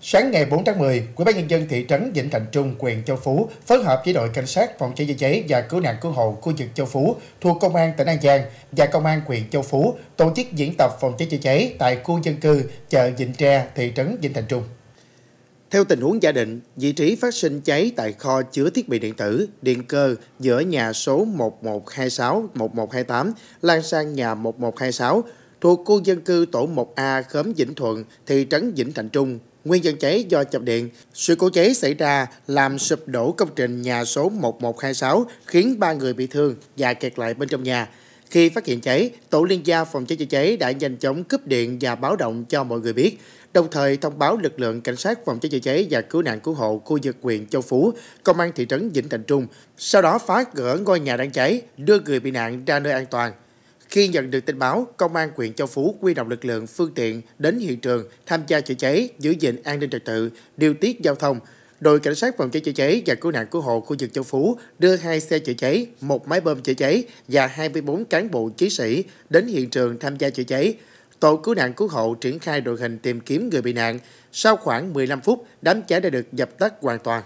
Sáng ngày 4 tháng 10, Ủy ban nhân dân thị trấn Vĩnh Thành Trung, quyền Châu Phú phối hợp với đội cảnh sát phòng cháy chữa cháy và cứu nạn cứu hộ khu vực Châu Phú thuộc công an tỉnh An Giang và công an quyền Châu Phú tổ chức diễn tập phòng cháy chữa cháy tại khu dân cư chợ Vĩnh Tre, thị trấn Vĩnh Thành Trung. Theo tình huống giả định, vị trí phát sinh cháy tại kho chứa thiết bị điện tử, điện cơ giữa nhà số 1126-1128 lan sang nhà 1126 thuộc khu dân cư tổ 1A khóm Vĩnh Thuận, thị trấn Vĩnh Thành Trung, Nguyên nhân cháy do chập điện. Sự cố cháy xảy ra làm sụp đổ công trình nhà số 1126 khiến ba người bị thương và kẹt lại bên trong nhà. Khi phát hiện cháy, tổ liên gia phòng cháy chữa cháy đã nhanh chóng cúp điện và báo động cho mọi người biết, đồng thời thông báo lực lượng cảnh sát phòng cháy chữa cháy và cứu nạn cứu hộ khu vực huyện Châu Phú, công an thị trấn Vĩnh Thành Trung, sau đó phá cửa ngôi nhà đang cháy, đưa người bị nạn ra nơi an toàn. Khi nhận được tin báo, Công an huyện Châu Phú quy động lực lượng phương tiện đến hiện trường tham gia chữa cháy, giữ gìn an ninh trật tự, điều tiết giao thông. Đội cảnh sát phòng cháy chữa cháy và cứu nạn cứu hộ khu vực Châu Phú đưa hai xe chữa cháy, một máy bơm chữa cháy và 24 cán bộ chiến sĩ đến hiện trường tham gia chữa cháy. Tổ cứu nạn cứu hộ triển khai đội hình tìm kiếm người bị nạn. Sau khoảng 15 phút, đám cháy đã được dập tắt hoàn toàn.